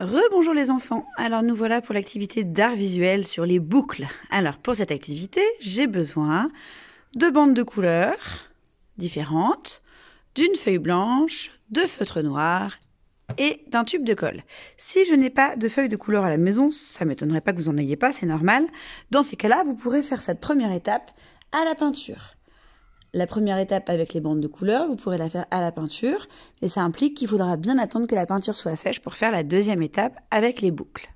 Rebonjour les enfants. Alors nous voilà pour l'activité d'art visuel sur les boucles. Alors pour cette activité, j'ai besoin de bandes de couleurs différentes, d'une feuille blanche, de feutre noir et d'un tube de colle. Si je n'ai pas de feuilles de couleur à la maison, ça m'étonnerait pas que vous en ayez pas, c'est normal. Dans ces cas-là, vous pourrez faire cette première étape à la peinture. La première étape avec les bandes de couleur, vous pourrez la faire à la peinture, mais ça implique qu'il faudra bien attendre que la peinture soit sèche pour faire la deuxième étape avec les boucles.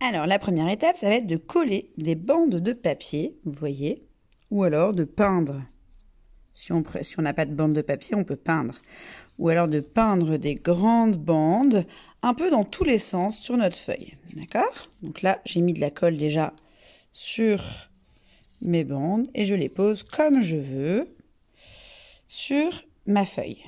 Alors la première étape, ça va être de coller des bandes de papier, vous voyez, ou alors de peindre. Si on n'a pas de bandes de papier, on peut peindre. Ou alors de peindre des grandes bandes, un peu dans tous les sens, sur notre feuille. D'accord Donc là, j'ai mis de la colle déjà sur mes bandes et je les pose comme je veux sur ma feuille.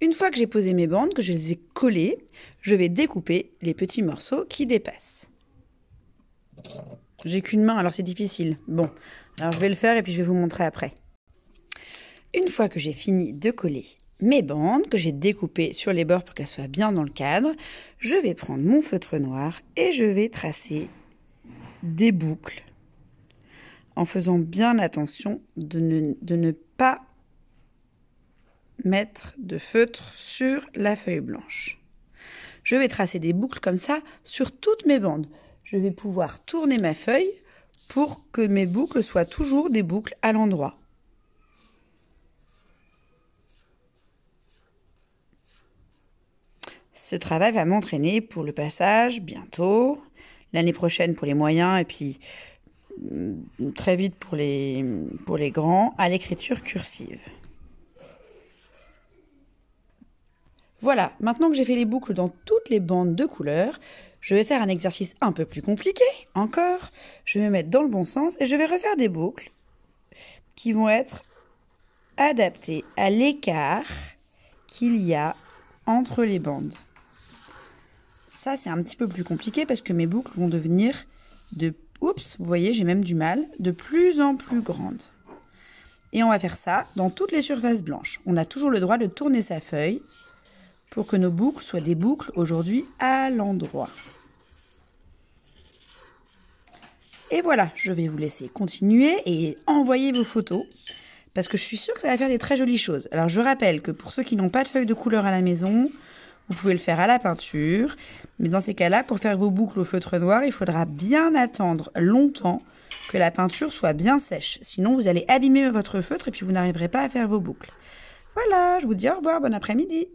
Une fois que j'ai posé mes bandes, que je les ai collées, je vais découper les petits morceaux qui dépassent. J'ai qu'une main, alors c'est difficile. Bon, alors je vais le faire et puis je vais vous montrer après. Une fois que j'ai fini de coller mes bandes que j'ai découpées sur les bords pour qu'elles soient bien dans le cadre. Je vais prendre mon feutre noir et je vais tracer des boucles en faisant bien attention de ne, pas mettre de feutre sur la feuille blanche. Je vais tracer des boucles comme ça sur toutes mes bandes. Je vais pouvoir tourner ma feuille pour que mes boucles soient toujours des boucles à l'endroit. Ce travail va m'entraîner pour le passage bientôt, l'année prochaine pour les moyens et puis mm, très vite pour les, pour les grands à l'écriture cursive. Voilà, maintenant que j'ai fait les boucles dans toutes les bandes de couleurs, je vais faire un exercice un peu plus compliqué encore. Je vais me mettre dans le bon sens et je vais refaire des boucles qui vont être adaptées à l'écart qu'il y a entre les bandes. Ça, c'est un petit peu plus compliqué parce que mes boucles vont devenir de... Oups, vous voyez, j'ai même du mal, de plus en plus grandes. Et on va faire ça dans toutes les surfaces blanches. On a toujours le droit de tourner sa feuille pour que nos boucles soient des boucles aujourd'hui à l'endroit. Et voilà, je vais vous laisser continuer et envoyer vos photos parce que je suis sûre que ça va faire des très jolies choses. Alors je rappelle que pour ceux qui n'ont pas de feuilles de couleur à la maison, vous pouvez le faire à la peinture, mais dans ces cas-là, pour faire vos boucles au feutre noir, il faudra bien attendre longtemps que la peinture soit bien sèche. Sinon, vous allez abîmer votre feutre et puis vous n'arriverez pas à faire vos boucles. Voilà, je vous dis au revoir, bon après-midi.